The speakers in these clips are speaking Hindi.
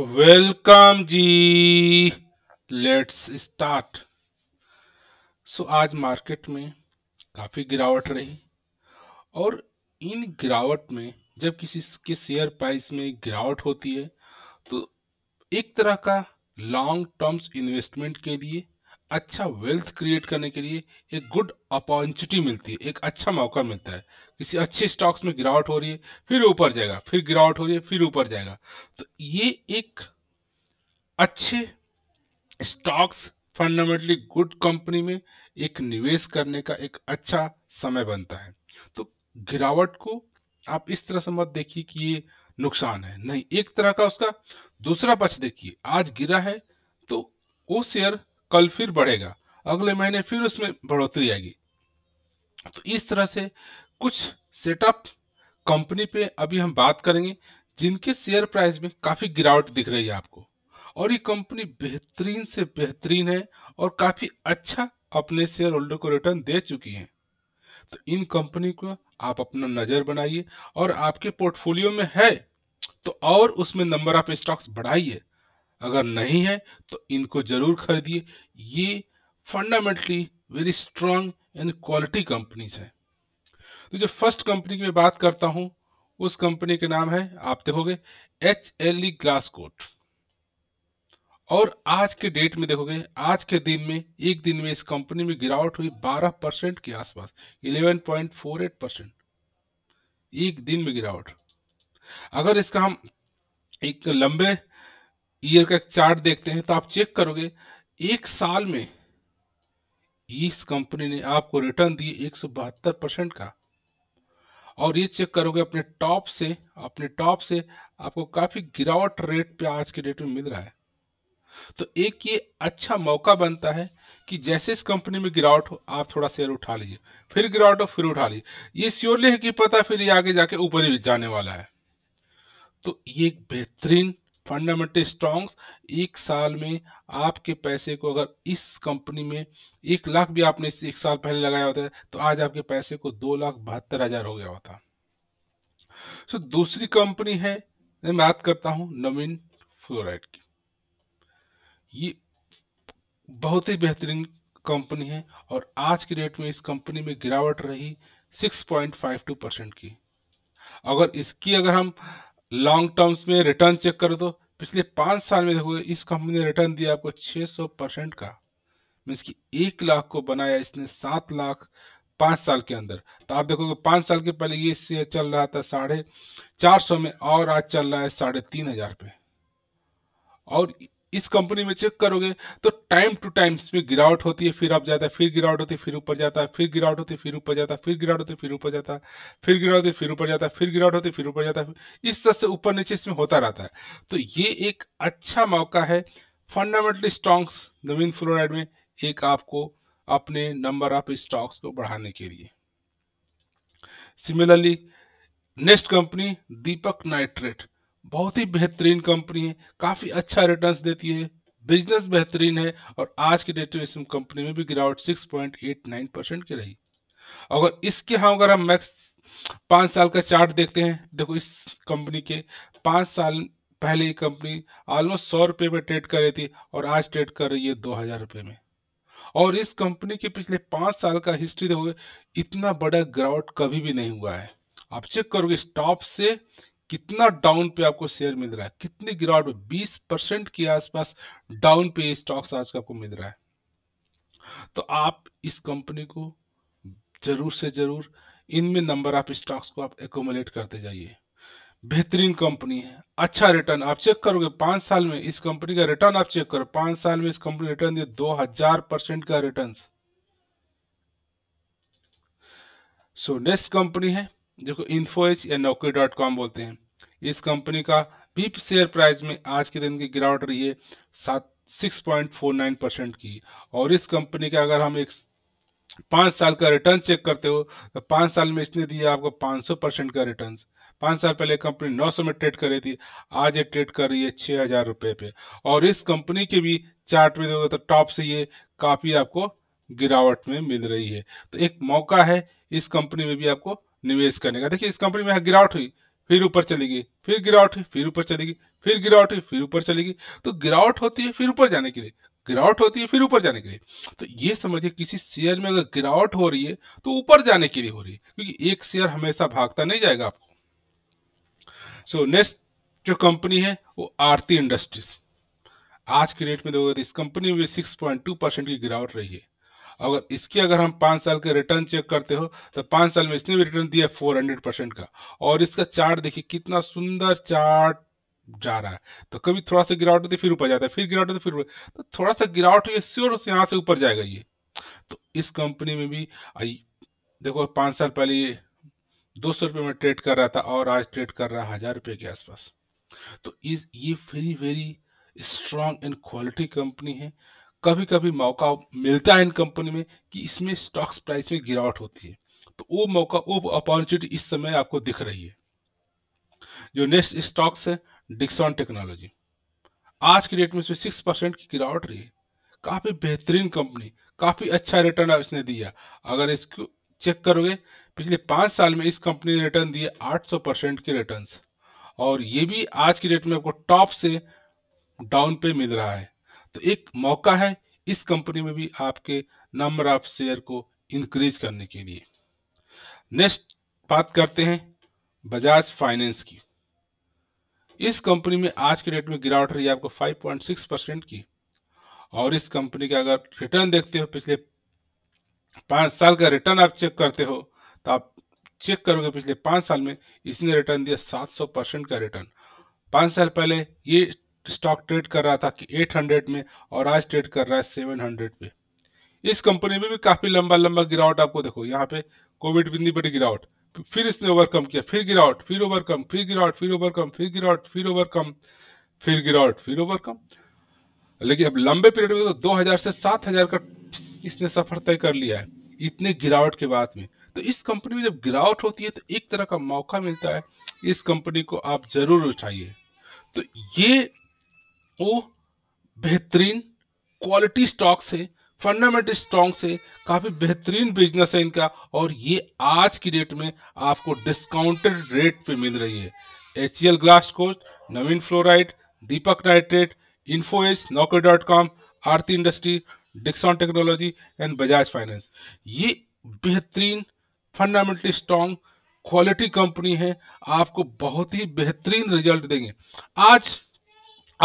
वेलकम जी लेट्स स्टार्ट सो आज मार्केट में काफ़ी गिरावट रही और इन गिरावट में जब किसी के शेयर प्राइस में गिरावट होती है तो एक तरह का लॉन्ग टर्म्स इन्वेस्टमेंट के लिए अच्छा वेल्थ क्रिएट करने के लिए एक गुड अपॉर्चुनिटी मिलती है एक अच्छा मौका मिलता है किसी अच्छे स्टॉक्स में गिरावट हो रही है फिर ऊपर जाएगा फिर गिरावट हो रही है फिर ऊपर जाएगा तो ये एक अच्छे स्टॉक्स फंडामेंटली गुड कंपनी में एक निवेश करने का एक अच्छा समय बनता है तो गिरावट को आप इस तरह से मत देखिए कि ये नुकसान है नहीं एक तरह का उसका दूसरा पक्ष देखिए आज गिरा है तो वो शेयर कल फिर बढ़ेगा अगले महीने फिर उसमें बढ़ोतरी आएगी तो इस तरह से कुछ सेटअप कंपनी पे अभी हम बात करेंगे जिनके शेयर प्राइस में काफ़ी गिरावट दिख रही है आपको और ये कंपनी बेहतरीन से बेहतरीन है और काफ़ी अच्छा अपने शेयर होल्डर को रिटर्न दे चुकी है तो इन कंपनी को आप अपना नज़र बनाइए और आपके पोर्टफोलियो में है तो और उसमें नंबर ऑफ स्टॉक्स बढ़ाइए अगर नहीं है तो इनको ज़रूर खरीदिए ये fundamentally very strong and quality companies है तो जो फर्स्ट कंपनी की मैं बात करता हूँ उस कंपनी के नाम है आप देखोगे एच एल ई ग्लास कोट और आज के डेट में देखोगे आज के दिन में एक दिन में इस कंपनी में गिरावट हुई 12 परसेंट के आसपास 11.48 परसेंट एक दिन में गिरावट अगर इसका हम एक लंबे ईयर का चार्ट देखते हैं तो आप चेक करोगे एक साल में इस कंपनी ने आपको रिटर्न दिए एक परसेंट का और ये चेक करोगे अपने टॉप से अपने टॉप से आपको काफ़ी गिरावट रेट पे आज के डेट में मिल रहा है तो एक ये अच्छा मौका बनता है कि जैसे इस कंपनी में गिरावट हो आप थोड़ा शेयर उठा लीजिए फिर गिरावट हो फिर उठा लीजिए ये श्योरली है कि पता फिर ये आगे जाके ऊपर ही जाने वाला है तो ये एक बेहतरीन फंडामेंटल स्ट्रॉन्ग्स एक साल में आपके पैसे को अगर इस कंपनी में एक लाख भी आपने एक साल पहले लगाया होता है तो आज आपके पैसे को दो लाख बहत्तर हजार हो गया होता सो so, दूसरी कंपनी है मैं बात करता हूँ नवीन फ्लोराइड की ये बहुत ही बेहतरीन कंपनी है और आज के डेट में इस कंपनी में गिरावट रही टू परसेंट की अगर इसकी अगर हम लॉन्ग टर्म्स में रिटर्न चेक कर दो पिछले पाँच साल में देखोगे इस कंपनी ने रिटर्न दिया आपको 600 परसेंट का मीन्स कि एक लाख को बनाया इसने सात लाख पाँच साल के अंदर तो आप देखोगे पाँच साल के पहले ये शेयर चल रहा था साढ़े चार सौ में और आज चल रहा है साढ़े तीन हज़ार पे और इस कंपनी में चेक करोगे तो टाइम टू टाइम इसमें गिरावट होती है फिर आप जाता है फिर गिरावट होती है फिर ऊपर जाता है फिर गिरावट होती है फिर ऊपर जाता है फिर गिरावट होती है फिर ऊपर जाता है फिर गिरावट होती है फिर ऊपर जाता है फिर गिरावट होती है फिर ऊपर जाता है इस तरह से ऊपर नीचे इसमें होता रहता है तो ये एक अच्छा मौका है फंडामेंटली स्टॉक्स नवीन फ्लोराइड में एक आपको अपने नंबर ऑफ स्टॉक्स को बढ़ाने के लिए similarly next company Deepak Nitrite बहुत ही बेहतरीन कंपनी है काफ़ी अच्छा रिटर्न देती है बिजनेस बेहतरीन है और आज की डेट में इस कंपनी में भी गिरावट 6.89 परसेंट की रही अगर इसके हाँ अगर हम मैक्स पाँच साल का चार्ट देखते हैं देखो इस कंपनी के पाँच साल पहले ये कंपनी ऑलमोस्ट सौ रुपये में ट्रेड कर रही थी और आज ट्रेड कर रही है दो हज़ार रुपये में और इस कंपनी के पिछले पाँच साल का हिस्ट्री देखोगे इतना बड़ा गिरावट कभी भी नहीं हुआ है आप चेक करोगे स्टॉप से कितना डाउन पे आपको शेयर मिल रहा है कितनी गिरावट में बीस परसेंट के आसपास डाउन पे स्टॉक्स आज का आपको मिल रहा है तो आप इस कंपनी को जरूर से जरूर इनमें नंबर ऑफ स्टॉक्स को आप एकोमोलेट करते जाइए बेहतरीन कंपनी है अच्छा रिटर्न आप चेक करोगे पांच साल में इस कंपनी का रिटर्न आप चेक करो पांच साल में इस कंपनी रिटर्न दिए दो हजार परसेंट का रिटर्न सो नेक्स्ट कंपनी है देखो इन्फो एच या नौकरी डॉट कॉम बोलते हैं इस कंपनी का भी शेयर प्राइस में आज के दिन की गिरावट रही है सात six point four nine percent की और इस कंपनी का अगर हम एक पाँच साल का रिटर्न चेक करते हो तो पाँच साल में इसने दिया आपको पाँच सौ परसेंट का रिटर्न पाँच साल पहले कंपनी 900 में ट्रेड कर रही थी आज ये ट्रेड कर रही है छः हज़ार रुपये पे और इस कंपनी के भी चार्ट में देखो तो टॉप से ये काफ़ी आपको गिरावट में मिल रही है तो एक मौका है इस कंपनी में भी आपको निवेश करने का देखिए इस कंपनी में गिरावट हुई फिर ऊपर चली गई फिर गिरावट हुई फिर ऊपर चली गई फिर गिरावट हुई फिर ऊपर चली गई तो गिरावट होती है फिर ऊपर जाने के लिए गिरावट होती है फिर ऊपर जाने के लिए तो ये समझिए किसी शेयर में अगर गिरावट हो रही है तो ऊपर जाने के लिए हो रही है क्योंकि एक शेयर हमेशा भागता नहीं जाएगा आपको सो नेक्स्ट जो कंपनी है वो आरती इंडस्ट्रीज आज के रेट में देखोगे तो इस कंपनी में सिक्स की गिरावट रही है अगर इसके अगर हम पाँच साल के रिटर्न चेक करते हो तो पाँच साल में इसने भी रिटर्न दिया फोर हंड्रेड परसेंट का और इसका चार्ट देखिए कितना सुंदर चार्ट जा रहा है तो कभी थोड़ा सा गिरावट होती फिर ऊपर जाता है फिर गिरावट होती फिर तो थोड़ा सा गिरावट हुई श्योर से यहाँ से ऊपर जाएगा ये तो इस कंपनी में भी आई देखो पाँच साल पहले ये दो सौ रुपये में ट्रेड कर रहा था और आज ट्रेड कर रहा है हज़ार रुपये के आसपास तो इस ये very very strong and quality company है कभी कभी मौका मिलता है इन कंपनी में कि इसमें स्टॉक्स प्राइस में गिरावट होती है तो वो मौका वो अपॉर्चुनिटी इस समय आपको दिख रही है जो नेक्स्ट स्टॉक्स है डिक्सॉन टेक्नोलॉजी आज की डेट में इसमें सिक्स परसेंट की गिरावट रही है काफ़ी बेहतरीन कंपनी काफ़ी अच्छा रिटर्न अब इसने दिया अगर इसको चेक करोगे पिछले पाँच साल में इस कंपनी ने रिटर्न दिए आठ परसेंट के रिटर्न और ये भी आज की डेट में आपको टॉप से डाउन पे मिल रहा है तो एक मौका है इस कंपनी में भी आपके नंबर ऑफ शेयर को इंक्रीज करने के लिए नेक्स्ट बात करते हैं बजाज फाइनेंस की इस कंपनी में आज के डेट में गिरावट रही है आपको 5.6 परसेंट की और इस कंपनी का अगर रिटर्न देखते हो पिछले पाँच साल का रिटर्न आप चेक करते हो तो आप चेक करोगे पिछले पाँच साल में इसने रिटर्न दिया 700 परसेंट का रिटर्न पाँच साल पहले ये स्टॉक ट्रेड कर रहा था कि 800 में और आज ट्रेड कर रहा है 700 पे इस कंपनी में भी काफ़ी लंबा लंबा गिरावट आपको देखो यहाँ पे कोविड बिंदी बड़ी गिरावट फिर इसने ओवरकम किया फिर गिरावट फिर ओवरकम फिर गिरावट फिर ओवरकम फिर गिरावट फिर ओवरकम फिर गिरावट फिर ओवरकम लेकिन अब लंबे पीरियड में तो 2000 से 7000 का इसने सफर तय कर लिया है इतने गिरावट के बाद में तो इस कंपनी में जब गिरावट होती है तो एक तरह का मौका मिलता है इस कंपनी को आप ज़रूर उठाइए तो ये वो बेहतरीन क्वालिटी स्टॉक्स है फंडामेंटल स्ट्रॉन्ग से काफ़ी बेहतरीन बिजनेस है इनका और ये आज की डेट में आपको डिस्काउंटेड रेट पे मिल रही है H C L Glascoat Navin Fluoride Deepak Nitrite Info S Naukri dot com Aarti Industry Dixon Technology and Bajaj Finance ये बेहतरीन फंडामेंटली स्ट्रॉन्ग क्वालिटी कंपनी है आपको बहुत ही बेहतरीन रिजल्ट देंगे आज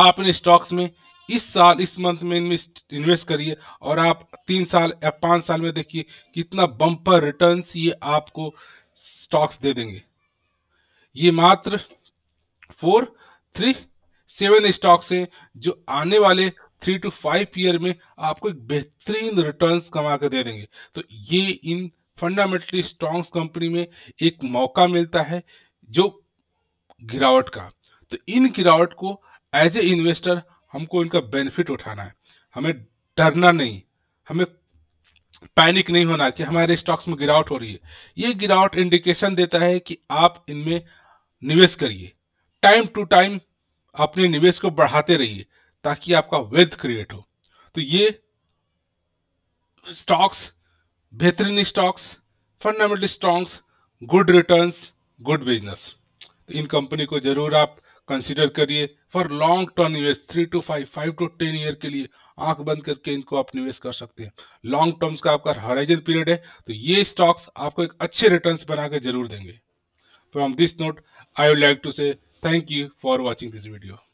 आप इन स्टॉक्स में इस साल इस मंथ में इन्वेस्ट करिए और आप तीन साल या पाँच साल में देखिए कितना बम्पर रिटर्न ये आपको स्टॉक्स दे देंगे ये मात्र फोर थ्री सेवन स्टॉक्स हैं जो आने वाले थ्री टू फाइव ईयर में आपको एक बेहतरीन रिटर्न्स कमा कर दे देंगे तो ये इन फंडामेंटली स्टॉक्स कंपनी में एक मौका मिलता है जो गिरावट का तो इन गिरावट को एज ए इन्वेस्टर हमको इनका बेनिफिट उठाना है हमें डरना नहीं हमें पैनिक नहीं होना कि हमारे स्टॉक्स में गिरावट हो रही है ये गिरावट इंडिकेशन देता है कि आप इनमें निवेश करिए टाइम टू टाइम अपने निवेश को बढ़ाते रहिए ताकि आपका वेल्थ क्रिएट हो तो ये स्टॉक्स बेहतरीन stocks fundamental stocks good returns good business तो इन कंपनी को ज़रूर आप कंसिडर करिए फॉर लॉन्ग टर्म निवेश three to five five to ten year के लिए आंख बंद करके इनको आप निवेश कर सकते हैं लॉन्ग टर्म्स का आपका हराइजन पीरियड है तो ये स्टॉक्स आपको एक अच्छे रिटर्न बना के जरूर देंगे from this note I would like to say thank you for watching this video